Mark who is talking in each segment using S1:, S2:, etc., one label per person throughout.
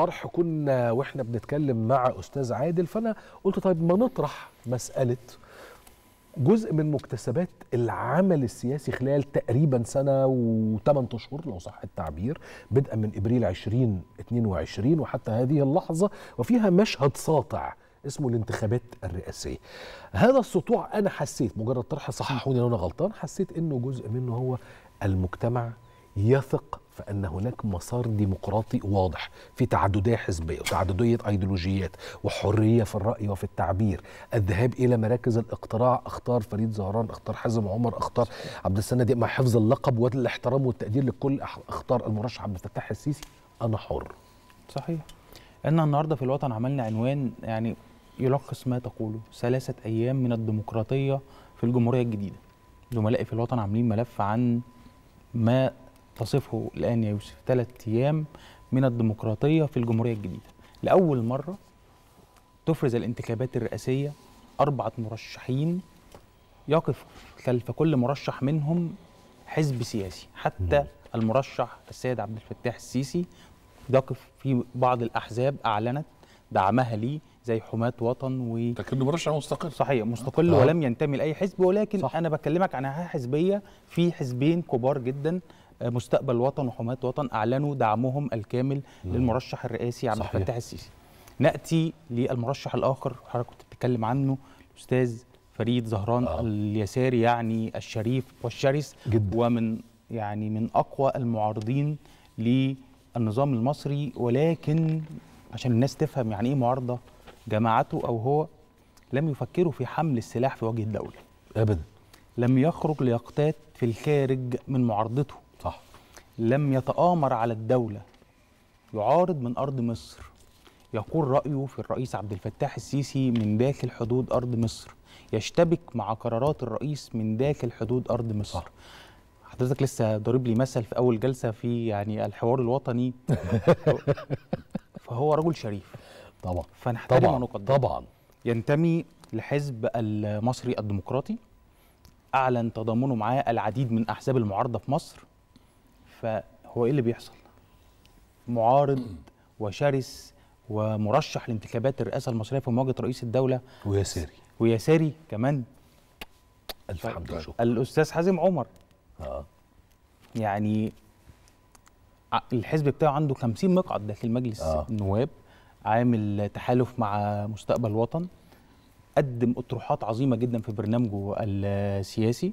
S1: الطرح كنا واحنا بنتكلم مع استاذ عادل فانا قلت طيب ما نطرح مساله جزء من مكتسبات العمل السياسي خلال تقريبا سنة و8 أشهر لو صح التعبير بدءا من إبريل 2022 وحتى هذه اللحظة وفيها مشهد ساطع اسمه الانتخابات الرئاسية هذا السطوع أنا حسيت مجرد طرح صححوني لو أنا غلطان حسيت أنه جزء منه هو المجتمع يثق فان هناك مسار ديمقراطي واضح في تعدديه حزبيه وتعدديه ايديولوجيات وحريه في الراي وفي التعبير الذهاب الى مراكز الاقتراع اختار فريد زهران اختار حازم عمر اختار عبد دي مع حفظ اللقب والاحترام والتقدير لكل اختار المرشح عبد الفتاح السيسي انا حر
S2: صحيح احنا النهارده في الوطن عملنا عنوان يعني يلخص ما تقوله ثلاثه ايام من الديمقراطيه في الجمهوريه الجديده زملائي في الوطن عاملين ملف عن ما تصفه الآن يا يوسف ثلاث أيام من الديمقراطية في الجمهورية الجديدة لأول مرة تفرز الانتخابات الرئاسية أربعة مرشحين يقف خلف كل مرشح منهم حزب سياسي حتى المرشح السيد عبد الفتاح السيسي يقف في بعض الأحزاب أعلنت دعمها ليه زي حماة وطن و لكنه مرشح مستقل صحيح مستقل آه. ولم ينتمي لاي حزب ولكن صح. انا بكلمك عن حزبيه في حزبين كبار جدا مستقبل وطن وحماية وطن أعلنوا دعمهم الكامل مم. للمرشح الرئاسي عبد الفتاح السيسي نأتي للمرشح الآخر حضرتك كنت بتتكلم عنه الأستاذ فريد زهران آه. اليساري يعني الشريف والشرس جدا. ومن يعني من أقوى المعارضين للنظام المصري ولكن عشان الناس تفهم يعني إيه معارضة جماعته أو هو لم يفكروا في حمل السلاح في وجه الدولة أبدا لم يخرج ليقتات في الخارج من معارضته لم يتآمر على الدولة يعارض من أرض مصر يقول رأيه في الرئيس عبد الفتاح السيسي من داخل حدود أرض مصر يشتبك مع قرارات الرئيس من داخل حدود أرض مصر حضرتك لسه ضارب لي مثل في أول جلسة في يعني الحوار الوطني فهو رجل شريف طبعا فنحترم طبعا طبعا ينتمي لحزب المصري الديمقراطي أعلن تضامنه معاه العديد من أحزاب المعارضة في مصر فهو ايه اللي بيحصل معارض وشرس ومرشح لانتخابات الرئاسه المصريه في مواجهه رئيس الدوله ويساري ويساري كمان الف حمد وشكر الاستاذ حازم عمر اه يعني الحزب بتاعه عنده 50 مقعد داخل مجلس آه. النواب عامل تحالف مع مستقبل وطن قدم اطروحات عظيمه جدا في برنامجه السياسي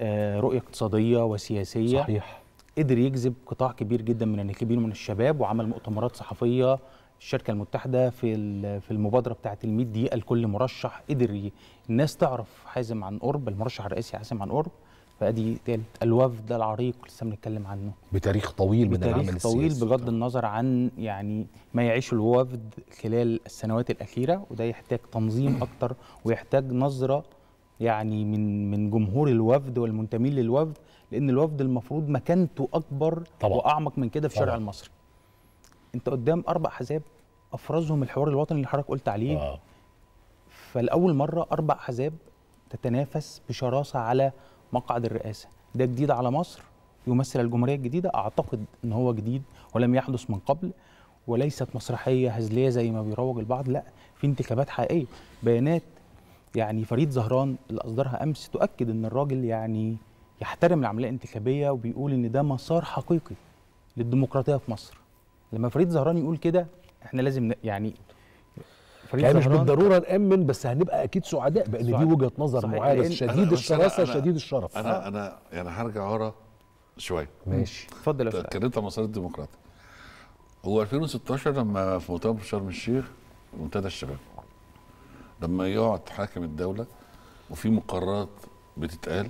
S2: آه، رؤيه اقتصاديه وسياسيه صحيح قدر يجذب قطاع كبير جدا من الناخبين ومن الشباب وعمل مؤتمرات صحفيه الشركه المتحده في في المبادره بتاعه ال 100 دقيقه لكل مرشح قدر الناس تعرف حازم عن قرب المرشح الرئيسي حازم عن قرب فادي تالت الوفد العريق لسه بنتكلم عنه
S1: بتاريخ طويل من بتاريخ العمل طويل السياسي
S2: بغض النظر عن يعني ما يعيشه الوفد خلال السنوات الاخيره وده يحتاج تنظيم اكتر ويحتاج نظره يعني من من جمهور الوفد والمنتمين للوفد لان الوفد المفروض مكانته اكبر طبعا. واعمق من كده في الشارع المصري انت قدام اربع احزاب افرزهم الحوار الوطني اللي حضرتك قلت عليه آه. فلاول مره اربع احزاب تتنافس بشراسه على مقعد الرئاسه ده جديد على مصر يمثل الجمهوريه الجديده اعتقد ان هو جديد ولم يحدث من قبل وليست مسرحيه هزليه زي ما بيروج البعض لا في انتخابات حقيقيه بيانات يعني فريد زهران اللي اصدرها امس تؤكد ان الراجل يعني يحترم العمليه الانتخابيه وبيقول ان ده مسار حقيقي للديمقراطيه في مصر لما فريد زهران يقول كده احنا لازم يعني فريد يعني مش بالضروره نامن بس هنبقى اكيد
S1: سعداء بان دي وجهه نظر معارض شديد الشراسه شديد الشرف انا
S3: انا يعني هرجع ورا شويه ماشي اتفضل يا استاذ اتكلمت عن مسار الديمقراطيه هو 2016 لما في مؤتمر شرم الشيخ منتدى الشباب لما يقعد حاكم الدوله وفي مقررات بتتقال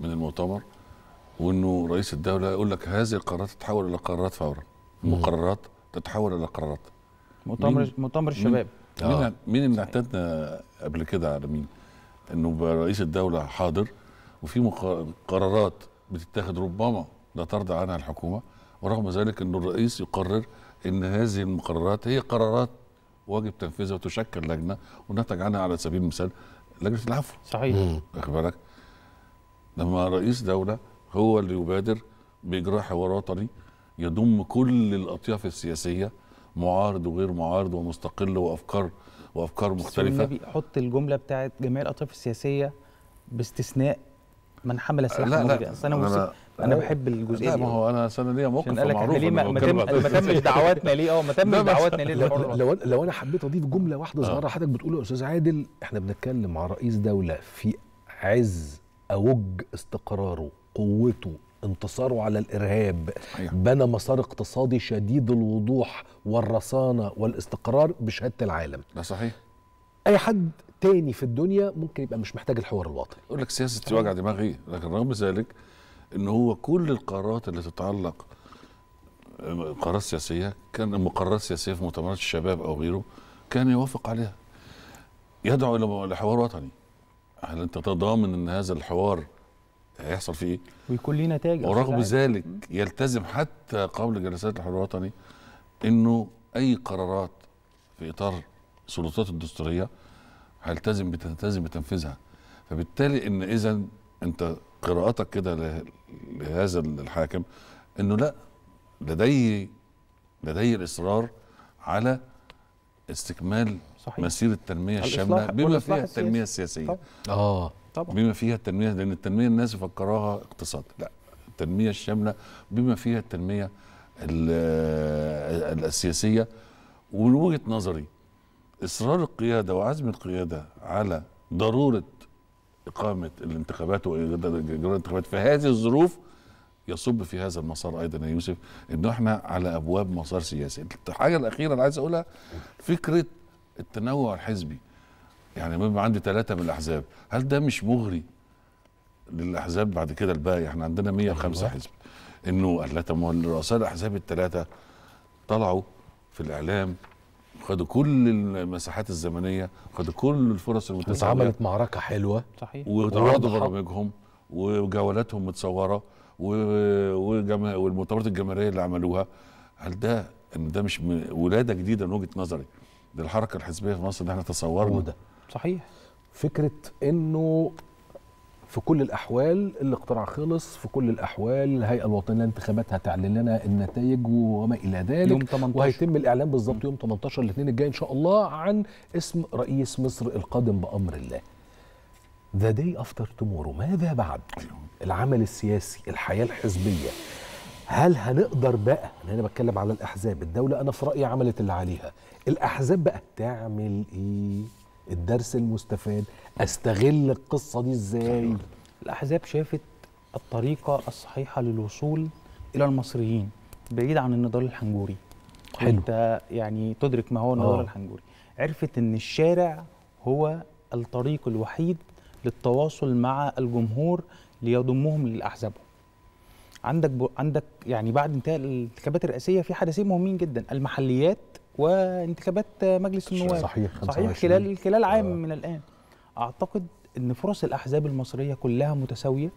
S3: من المؤتمر وانه رئيس الدوله يقول لك هذه القرارات تتحول الى قرارات فورا مقررات تتحول الى قرارات مؤتمر مؤتمر الشباب مين, آه. مين اللي اعتدنا قبل كده على مين انه رئيس الدوله حاضر وفي قرارات بتتاخد ربما لا ترضى عنها الحكومه ورغم ذلك انه الرئيس يقرر ان هذه المقررات هي قرارات واجب تنفيذها وتشكل لجنه ونتج عنها على سبيل المثال لجنه العفو صحيح واخد بالك لما رئيس دوله هو اللي يبادر باجراء حوار وطني يضم كل الاطياف السياسيه معارض وغير معارض ومستقل وافكار وافكار مختلفه
S2: النبي حط الجمله بتاعت جميع الاطياف السياسيه باستثناء من حمل آه، سلاح لا لا لا, لا, لا انا بحب الجزئيه دي ما هو انا انا ليا موقف معروف ليه ما, تم ما تمش دعواتنا ليه اه ما تمش دعواتنا ليه لو, لو
S1: لو انا حبيت اضيف جمله واحده آه. صغيره حضرتك بتقول يا استاذ عادل احنا بنتكلم مع رئيس دوله في عز اوج استقراره قوته انتصاره على الارهاب أيوة. بنى مسار اقتصادي شديد الوضوح والرصانه والاستقرار بشهاده العالم ده صحيح اي حد تاني في الدنيا ممكن يبقى مش محتاج الحوار الوطني
S3: يقول لك سياسه وجع دماغي لكن رغم ذلك ان هو كل القرارات اللي تتعلق قرارات سياسيه كان مقررات سياسيه في مؤتمرات الشباب او غيره كان يوافق عليها يدعو الى حوار وطني هل انت تضامن ان هذا الحوار هيحصل فيه ايه؟ ويكون ليه
S2: نتائج ورغم ذلك
S3: يلتزم حتى قبل جلسات الحوار الوطني انه اي قرارات في اطار السلطات الدستوريه هيلتزم بتلتزم بتنفيذها فبالتالي ان اذا انت قراءتك كده لهذا الحاكم انه لا لدي لدي الاصرار على استكمال صحيح. مسيره التنميه الشامله بما فيها التنميه السياسيه طبعا. اه طبعا بما فيها التنميه لان التنميه الناس فكراها اقتصاد لا التنميه الشامله بما فيها التنميه السياسيه ومن وجهه نظري اصرار القياده وعزم القياده على ضروره اقامه الانتخابات واجراء الانتخابات في هذه الظروف يصب في هذا المسار ايضا يا يوسف انه احنا على ابواب مسار سياسي الحاجه الاخيره اللي عايز اقولها فكره التنوع الحزبي يعني بما عندي ثلاثه من الاحزاب هل ده مش مغري للاحزاب بعد كده الباقي احنا عندنا 105 أيوة. حزب انه ثلاثه رؤساء الاحزاب الثلاثه طلعوا في الاعلام خدوا كل المساحات الزمنيه خدوا كل الفرص المتساويه عملت
S1: معركه حلوه صحيح وعرضوا
S3: برامجهم وجولاتهم متصوره والمؤتمرات الجماهيريه اللي عملوها هل ده ان ده مش ولاده جديده من وجهه نظري للحركه الحركه الحزبيه في مصر اللي احنا تصورنا ده صحيح
S1: فكره انه في كل الاحوال الاقتراع خلص في كل الاحوال الهيئه الوطنيه للانتخابات هتعلن لنا النتائج وما الى ذلك يوم 18. وهيتم الاعلان بالظبط يوم 18 الاثنين الجاي ان شاء الله عن اسم رئيس مصر القادم بامر الله ذا داي افتر تومورو ماذا بعد العمل السياسي الحياه الحزبيه هل هنقدر بقى انا بتكلم على الاحزاب الدوله انا في رايي عملت اللي عليها الاحزاب بقى تعمل ايه الدرس المستفاد
S2: استغل القصه دي ازاي الاحزاب شافت الطريقه الصحيحه للوصول الى المصريين بعيد عن النضال الحنجوري حلو انت يعني تدرك ما هو النضال آه. الحنجوري عرفت ان الشارع هو الطريق الوحيد للتواصل مع الجمهور ليضمهم للاحزاب عندك بو عندك يعني بعد انتهاء الانتخابات الرئاسيه في حدثين مهمين جدا المحليات وانتخابات مجلس النواب صحيح صحيح خلال خلال آه. عام من الان اعتقد ان فرص الاحزاب المصريه كلها متساويه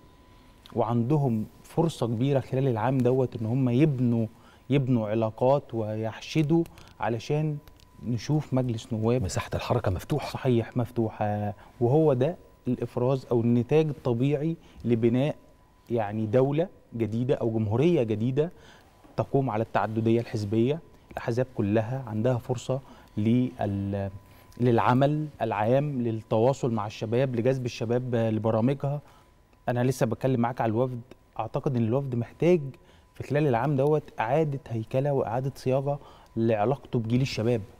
S2: وعندهم فرصه كبيره خلال العام دوت ان هم يبنوا يبنوا علاقات ويحشدوا علشان نشوف مجلس نواب مساحه الحركه مفتوحه صحيح مفتوحه وهو ده الافراز او النتاج الطبيعي لبناء يعني دوله جديده او جمهوريه جديده تقوم على التعدديه الحزبيه الاحزاب كلها عندها فرصه لل للعمل العام للتواصل مع الشباب لجذب الشباب لبرامجها انا لسه بتكلم معاك على الوفد اعتقد ان الوفد محتاج في خلال العام دوت اعاده هيكله واعاده صياغه لعلاقته بجيل الشباب